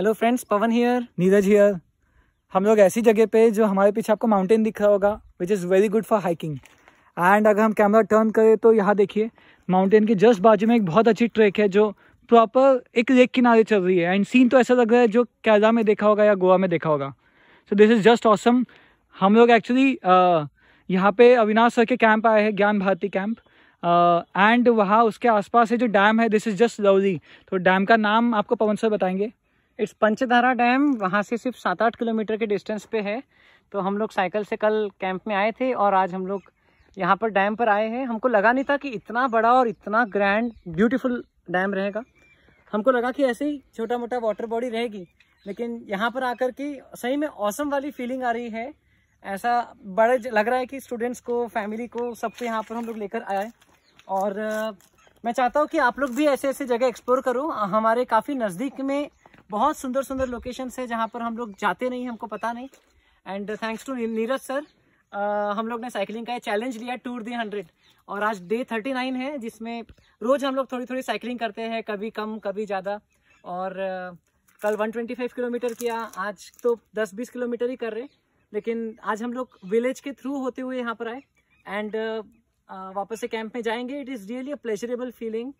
hello friends Pawan here Neeraj here हम लोग ऐसी जगह पे जो हमारे पीछे आपको माउंटेन दिख रहा होगा which is very good for hiking and अगर हम कैमरा टर्न करें तो यहाँ देखिए माउंटेन के जस्ट बाजू में एक बहुत अच्छी ट्रैक है जो प्रॉपर एक लेक किनारे चल रही है एंड सीन तो ऐसा लग रहा है जो केरला में देखा होगा या गोवा में देखा होगा so this is just awesome हम लोग एक्चुअली यहाँ पे अविनाश सर के कैंप आए हैं ज्ञान भारती कैंप एंड uh, वहाँ उसके आसपास है जो डैम है दिस इज़ जस्ट लवली तो डैम का नाम आपको पवन सर बताएंगे इस पंचधारा डैम वहाँ से सिर्फ सात आठ किलोमीटर के डिस्टेंस पे है तो हम लोग साइकिल से कल कैंप में आए थे और आज हम लोग यहाँ पर डैम पर आए हैं हमको लगा नहीं था कि इतना बड़ा और इतना ग्रैंड ब्यूटीफुल डैम रहेगा हमको लगा कि ऐसे ही छोटा मोटा वाटर बॉडी रहेगी लेकिन यहाँ पर आकर के सही में औसम वाली फीलिंग आ रही है ऐसा बड़े लग रहा है कि स्टूडेंट्स को फैमिली को सबको यहाँ पर हम लोग लेकर आए और मैं चाहता हूँ कि आप लोग भी ऐसे ऐसे जगह एक्सप्लोर करो हमारे काफ़ी नज़दीक में बहुत सुंदर सुंदर लोकेशंस है जहाँ पर हम लोग जाते नहीं हमको पता नहीं and thanks to Neeraj sir Uh, हम लोग ने साइकिलिंग का चैलेंज लिया टूर दी हंड्रेड और आज डे थर्टी नाइन है जिसमें रोज़ हम लोग थोड़ी थोड़ी साइकिलिंग करते हैं कभी कम कभी ज़्यादा और uh, कल वन ट्वेंटी फाइव किलोमीटर किया आज तो दस बीस किलोमीटर ही कर रहे लेकिन आज हम लोग विलेज के थ्रू होते हुए यहाँ पर आए एंड uh, वापस से कैंप में जाएंगे it is really a pleasurable feeling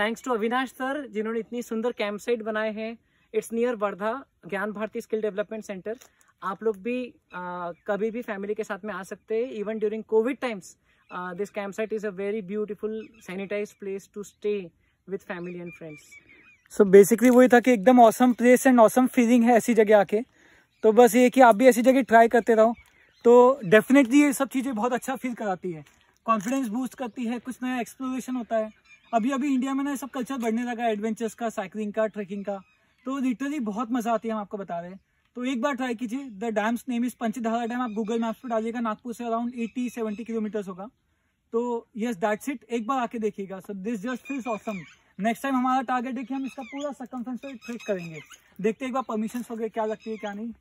thanks to Avinash sir जिन्होंने इतनी सुंदर कैंप साइट बनाए हैं इट्स नियर वर्धा ज्ञान भारती स्किल डेवलपमेंट सेंटर आप लोग भी आ, कभी भी फैमिली के साथ में आ सकते हैं even during Covid times this camp site is a very beautiful sanitize place to stay with family and friends so basically वही था कि एकदम awesome place and awesome feeling है ऐसी जगह आके तो बस ये कि आप भी ऐसी जगह ट्राई करते रहो तो डेफिनेटली ये सब चीज़ें बहुत अच्छा फील कराती है कॉन्फिडेंस बूस्ट करती है कुछ नया एक्सप्लोरेशन होता है अभी अभी इंडिया में ना सब कल्चर बढ़ने लगा एडवेंचर्स का साइकिलिंग का ट्रैकिंग का तो लिटरली बहुत मजा आती है हम आपको बता रहे हैं तो एक बार ट्राई कीजिए the dam's name is Panchdhara dam आप गूगल मैप्स पर डालिएगा नागपुर से अराउंड एटी सेवेंटी किलोमीटर्स होगा तो यस दैट्स इट एक बार आके देखिएगा so this just feels awesome next time हमारा टारगेट है कि हम इसका पूरा सर्कम्फ्रेंस से ट्रेक करेंगे देखते एक बार परमिशन वगैरह क्या लगती है क्या नहीं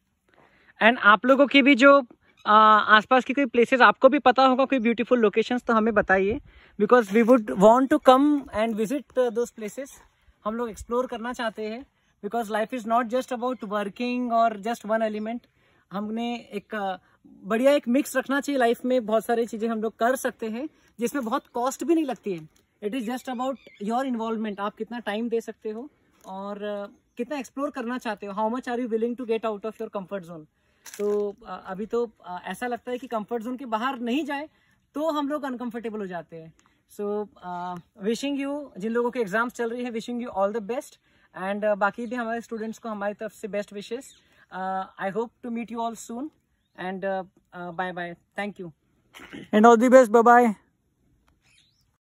एंड आप लोगों की भी जो आस आसपास की कोई प्लेसेस आपको भी पता होगा कोई ब्यूटीफुल लोकेशंस तो हमें बताइए because we would want to come and visit those places हम लोग एक्सप्लोर करना चाहते हैं because life is not just about working और जस्ट वन एलिमेंट हमने एक बढ़िया एक मिक्स रखना चाहिए लाइफ में बहुत सारी चीज़ें हम लोग कर सकते हैं जिसमें बहुत कॉस्ट भी नहीं लगती है it is just about your involvement आप कितना टाइम दे सकते हो और कितना एक्सप्लोर करना चाहते हो how much are you willing to get out of your comfort zone तो अभी तो ऐसा लगता है कि कम्फर्ट जोन के बाहर नहीं जाए तो हम लोग अनकम्फर्टेबल हो जाते हैं सो विशिंग यू जिन लोगों के एग्जाम्स चल रही है wishing you all the best and uh, बाकी भी हमारे स्टूडेंट्स को हमारी तरफ से best wishes I hope to meet you all soon and bye bye thank you and all the best bye bye